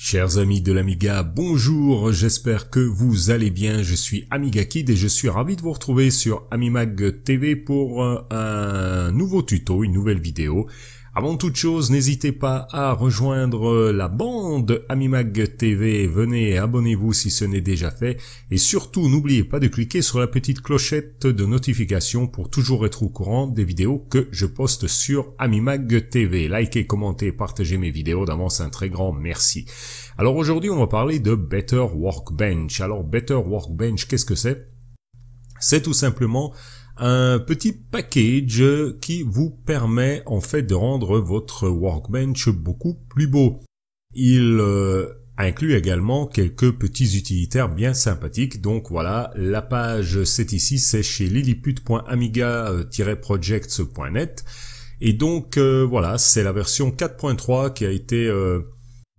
Chers amis de l'Amiga, bonjour, j'espère que vous allez bien, je suis Amiga Kid et je suis ravi de vous retrouver sur Amimag TV pour euh, un nouveau tuto, une nouvelle vidéo avant toute chose, n'hésitez pas à rejoindre euh, la bande Amimag TV. Venez, abonnez-vous si ce n'est déjà fait. Et surtout, n'oubliez pas de cliquer sur la petite clochette de notification pour toujours être au courant des vidéos que je poste sur Amimag TV. Likez, commentez, partagez mes vidéos d'avance, un très grand merci. Alors aujourd'hui, on va parler de Better Workbench. Alors Better Workbench, qu'est-ce que c'est C'est tout simplement un petit package qui vous permet en fait de rendre votre workbench beaucoup plus beau. Il euh, inclut également quelques petits utilitaires bien sympathiques. Donc voilà, la page c'est ici, c'est chez lilliput.amiga-projects.net. Et donc euh, voilà, c'est la version 4.3 qui a été euh,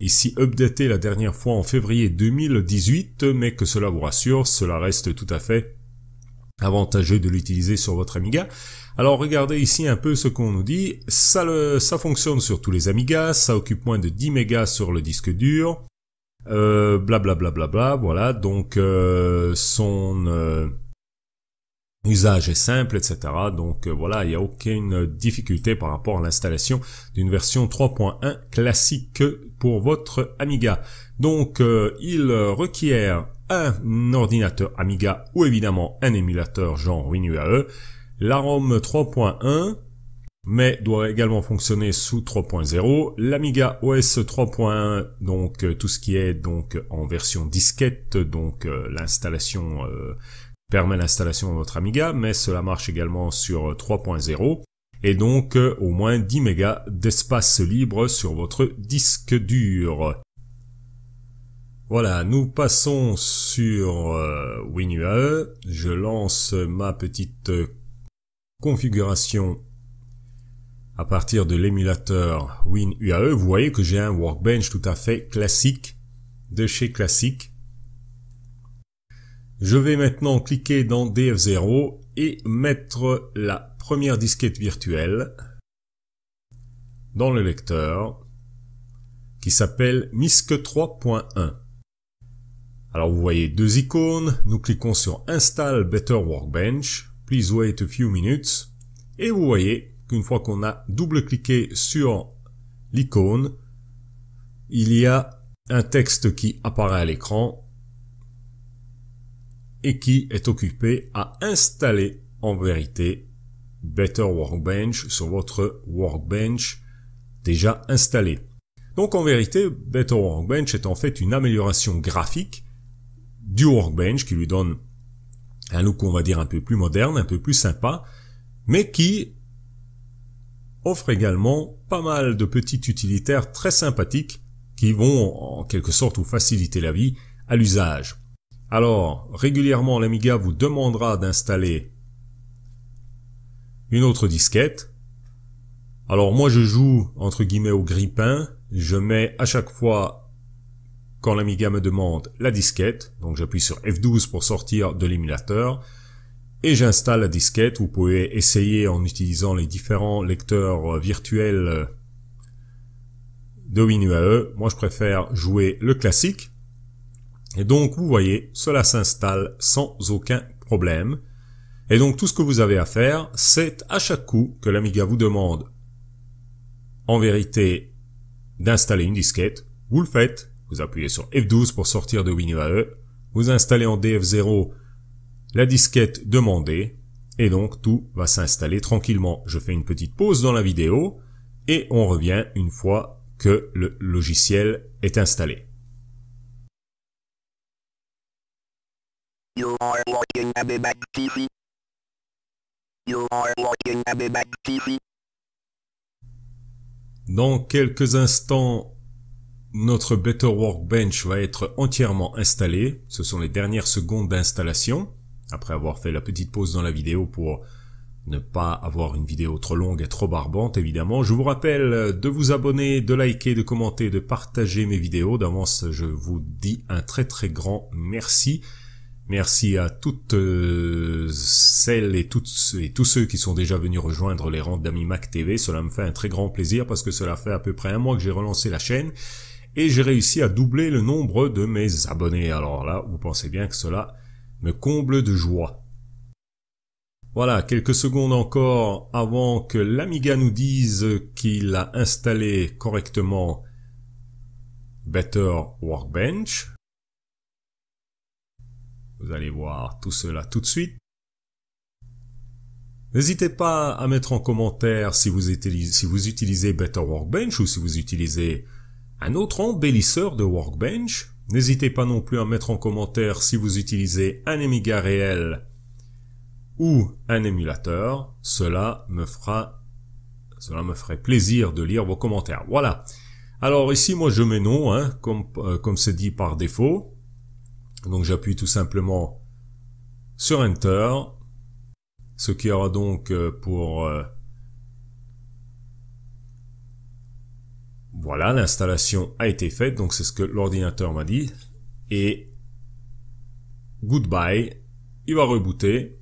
ici updatée la dernière fois en février 2018, mais que cela vous rassure, cela reste tout à fait avantageux de l'utiliser sur votre Amiga. Alors regardez ici un peu ce qu'on nous dit. Ça, ça fonctionne sur tous les Amigas, ça occupe moins de 10 mégas sur le disque dur. Euh, bla bla bla bla voilà. Donc euh, son euh, usage est simple, etc. Donc euh, voilà, il n'y a aucune difficulté par rapport à l'installation d'une version 3.1 classique pour votre Amiga. Donc il requiert un ordinateur Amiga ou évidemment un émulateur genre WinUAE. La ROM 3.1 mais doit également fonctionner sous 3.0. L'Amiga OS 3.1, donc euh, tout ce qui est donc en version disquette, donc euh, l'installation euh, permet l'installation de votre Amiga, mais cela marche également sur 3.0 et donc au moins 10 mégas d'espace libre sur votre disque dur. Voilà, nous passons sur euh, WinUAE. Je lance ma petite euh, configuration à partir de l'émulateur WinUAE. Vous voyez que j'ai un workbench tout à fait classique de chez classique. Je vais maintenant cliquer dans DF0 et mettre la première disquette virtuelle dans le lecteur qui s'appelle MISC 3.1. Alors vous voyez deux icônes, nous cliquons sur Install Better Workbench, please wait a few minutes, et vous voyez qu'une fois qu'on a double-cliqué sur l'icône, il y a un texte qui apparaît à l'écran et qui est occupé à installer en vérité Better Workbench sur votre Workbench déjà installé. Donc en vérité, Better Workbench est en fait une amélioration graphique du workbench qui lui donne un look, on va dire, un peu plus moderne, un peu plus sympa, mais qui offre également pas mal de petits utilitaires très sympathiques qui vont en quelque sorte vous faciliter la vie à l'usage. Alors, régulièrement, l'Amiga vous demandera d'installer une autre disquette. Alors moi, je joue entre guillemets au grippin. Je mets à chaque fois quand l'Amiga me demande la disquette, donc j'appuie sur F12 pour sortir de l'émulateur, et j'installe la disquette. Vous pouvez essayer en utilisant les différents lecteurs euh, virtuels euh, de WinUAE. Moi, je préfère jouer le classique. Et donc, vous voyez, cela s'installe sans aucun problème. Et donc, tout ce que vous avez à faire, c'est à chaque coup que l'Amiga vous demande, en vérité, d'installer une disquette, vous le faites. Vous appuyez sur F12 pour sortir de WinUAE. Vous installez en DF0 la disquette demandée. Et donc tout va s'installer tranquillement. Je fais une petite pause dans la vidéo et on revient une fois que le logiciel est installé. Dans quelques instants, notre Better Workbench va être entièrement installé. Ce sont les dernières secondes d'installation. Après avoir fait la petite pause dans la vidéo pour ne pas avoir une vidéo trop longue et trop barbante évidemment. Je vous rappelle de vous abonner, de liker, de commenter, de partager mes vidéos. D'avance, je vous dis un très très grand merci. Merci à toutes euh, celles et, toutes, et tous ceux qui sont déjà venus rejoindre les rangs d'Amimac TV. Cela me fait un très grand plaisir parce que cela fait à peu près un mois que j'ai relancé la chaîne et j'ai réussi à doubler le nombre de mes abonnés. Alors là, vous pensez bien que cela me comble de joie. Voilà, quelques secondes encore avant que l'Amiga nous dise qu'il a installé correctement Better Workbench. Vous allez voir tout cela tout de suite. N'hésitez pas à mettre en commentaire si vous, utilisez, si vous utilisez Better Workbench ou si vous utilisez un autre embellisseur de Workbench, n'hésitez pas non plus à mettre en commentaire si vous utilisez un Amiga réel ou un émulateur, cela me fera cela me ferait plaisir de lire vos commentaires. Voilà. Alors ici moi je mets non, hein, comme euh, comme c'est dit par défaut. Donc j'appuie tout simplement sur Enter, ce qui aura donc euh, pour euh, Voilà, l'installation a été faite, donc c'est ce que l'ordinateur m'a dit. Et goodbye, il va rebooter.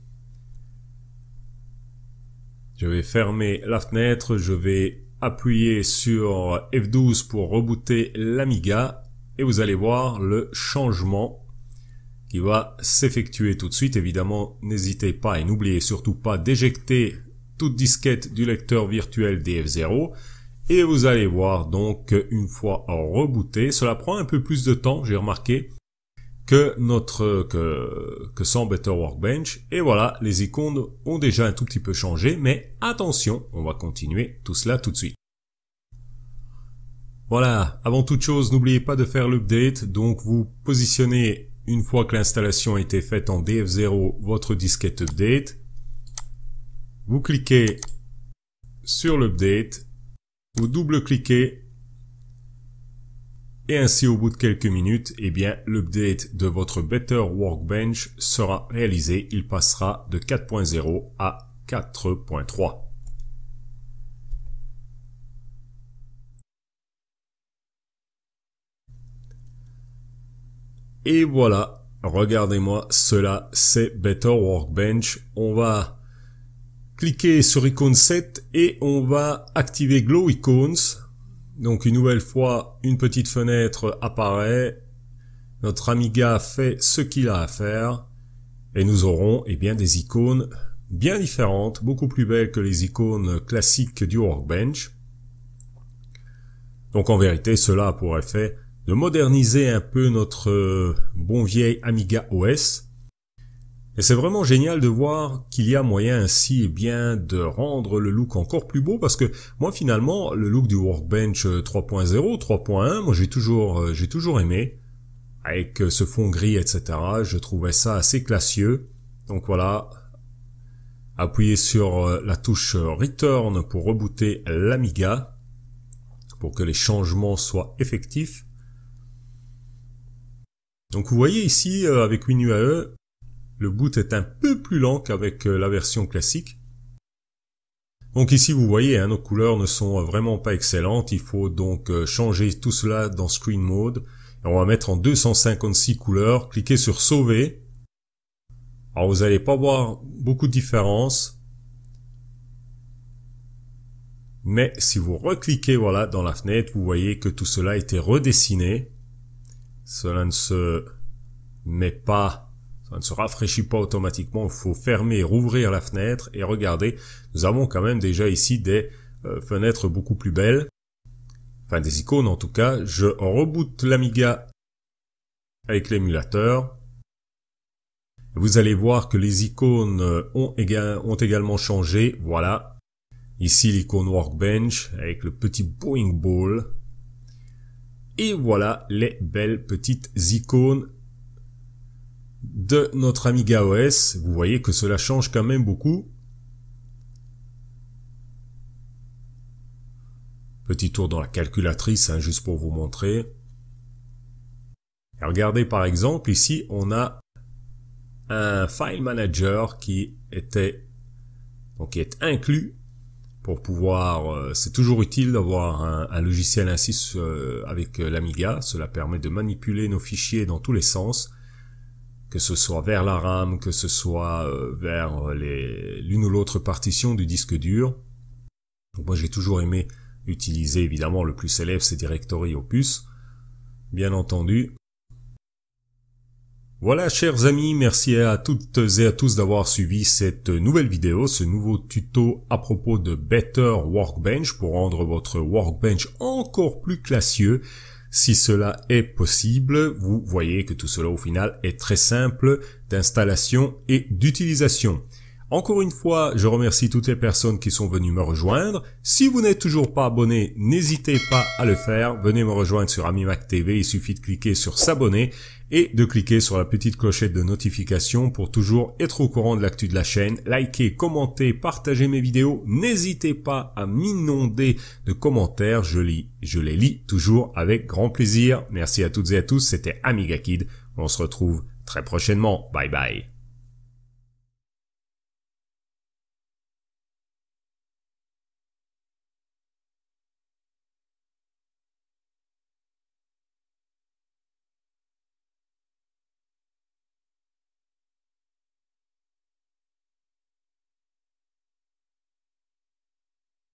Je vais fermer la fenêtre, je vais appuyer sur F12 pour rebooter l'Amiga et vous allez voir le changement qui va s'effectuer tout de suite. Évidemment, n'hésitez pas et n'oubliez surtout pas d'éjecter toute disquette du lecteur virtuel DF0 et vous allez voir donc une fois rebooté, cela prend un peu plus de temps, j'ai remarqué, que notre que, que sans Better Workbench. Et voilà, les icônes ont déjà un tout petit peu changé, mais attention, on va continuer tout cela tout de suite. Voilà, avant toute chose, n'oubliez pas de faire l'update, donc vous positionnez une fois que l'installation a été faite en DF0 votre disquette update. Vous cliquez sur l'update vous double-cliquez et ainsi au bout de quelques minutes, eh bien l'update de votre Better Workbench sera réalisé, il passera de 4.0 à 4.3. Et voilà, regardez-moi, cela c'est Better Workbench. On va cliquez sur icône 7 et on va activer Glow Icons. Donc une nouvelle fois, une petite fenêtre apparaît. Notre Amiga fait ce qu'il a à faire. Et nous aurons eh bien, des icônes bien différentes, beaucoup plus belles que les icônes classiques du Workbench. Donc en vérité, cela a pour effet de moderniser un peu notre euh, bon vieil Amiga OS et c'est vraiment génial de voir qu'il y a moyen ainsi eh bien de rendre le look encore plus beau parce que moi finalement le look du workbench 3.0, euh, 3.1, moi j'ai toujours euh, j'ai toujours aimé avec euh, ce fond gris etc. Je trouvais ça assez classieux. Donc voilà, appuyez sur la touche Return pour rebooter l'Amiga pour que les changements soient effectifs. Donc vous voyez ici avec WinUAE, le boot est un peu plus lent qu'avec euh, la version classique. Donc ici vous voyez, hein, nos couleurs ne sont euh, vraiment pas excellentes, il faut donc euh, changer tout cela dans Screen Mode. on va mettre en 256 couleurs, cliquez sur Sauver. Alors vous n'allez pas voir beaucoup de différence. Mais si vous recliquez voilà, dans la fenêtre, vous voyez que tout cela a été redessiné. Cela ne se met pas ça ne se rafraîchit pas automatiquement. Il faut fermer, et rouvrir la fenêtre et regardez, nous avons quand même déjà ici des euh, fenêtres beaucoup plus belles. Enfin, des icônes en tout cas. Je reboot l'Amiga avec l'émulateur. Vous allez voir que les icônes euh, ont également changé. Voilà. Ici l'icône Workbench avec le petit Boeing Ball. Et voilà les belles petites icônes de notre Amiga OS. Vous voyez que cela change quand même beaucoup. Petit tour dans la calculatrice, hein, juste pour vous montrer. regardez par exemple, ici, on a un file manager qui était donc qui est inclus pour pouvoir euh, c'est toujours utile d'avoir un, logiciel ainsi euh, avec euh, l'Amiga cela permet de manipuler nos fichiers dans tous les sens que ce soit vers la RAM, que ce soit euh, vers euh, l'une ou l'autre partition du disque dur. moi j'ai toujours aimé utiliser évidemment le plus célèbre c'est Directory Opus, bien entendu. Voilà chers amis, merci à toutes et à tous d'avoir suivi cette nouvelle vidéo, ce nouveau tuto à propos de Better Workbench pour rendre votre workbench encore plus classieux. Si cela est possible, vous voyez que tout cela au final est très simple d'installation et d'utilisation. Encore une fois, je remercie toutes les personnes qui sont venues me rejoindre. Si vous n'êtes toujours pas abonné, n'hésitez pas à le faire. Venez me rejoindre sur AmiMac TV. Il suffit de cliquer sur s'abonner et de cliquer sur la petite clochette de notification pour toujours être au courant de l'actu de la chaîne. Likez, commentez, partagez mes vidéos. N'hésitez pas à m'inonder de commentaires. Je lis, je les lis toujours avec grand plaisir. Merci à toutes et à tous. C'était Amiga Kid. On se retrouve très prochainement. Bye bye.